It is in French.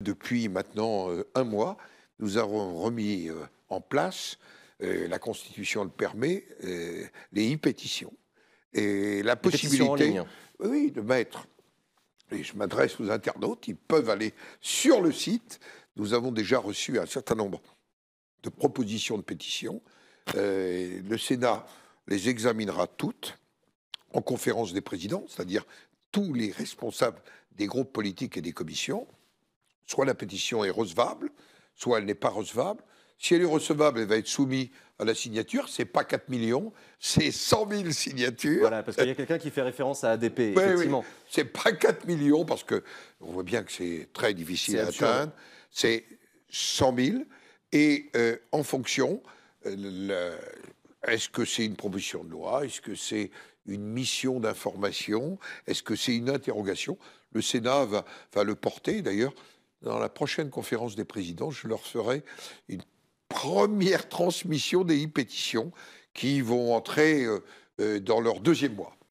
Depuis maintenant euh, un mois, nous avons remis euh, en place, euh, la Constitution le permet, les e-pétitions. Et la possibilité oui, de mettre, et je m'adresse aux internautes, ils peuvent aller sur le site. Nous avons déjà reçu un certain nombre de propositions de pétitions. le Sénat les examinera toutes en conférence des présidents, c'est-à-dire tous les responsables des groupes politiques et des commissions. Soit la pétition est recevable, soit elle n'est pas recevable. Si elle est recevable, elle va être soumise à la signature. C'est pas 4 millions, c'est 100 000 signatures. Voilà, parce qu'il y a quelqu'un qui fait référence à ADP, effectivement. Oui, c'est pas 4 millions, parce que on voit bien que c'est très difficile à atteindre. C'est 100 000. Et euh, en fonction, euh, est-ce que c'est une proposition de loi Est-ce que c'est une mission d'information Est-ce que c'est une interrogation Le Sénat va le porter, d'ailleurs dans la prochaine conférence des présidents, je leur ferai une première transmission des e-pétitions qui vont entrer euh, euh, dans leur deuxième mois.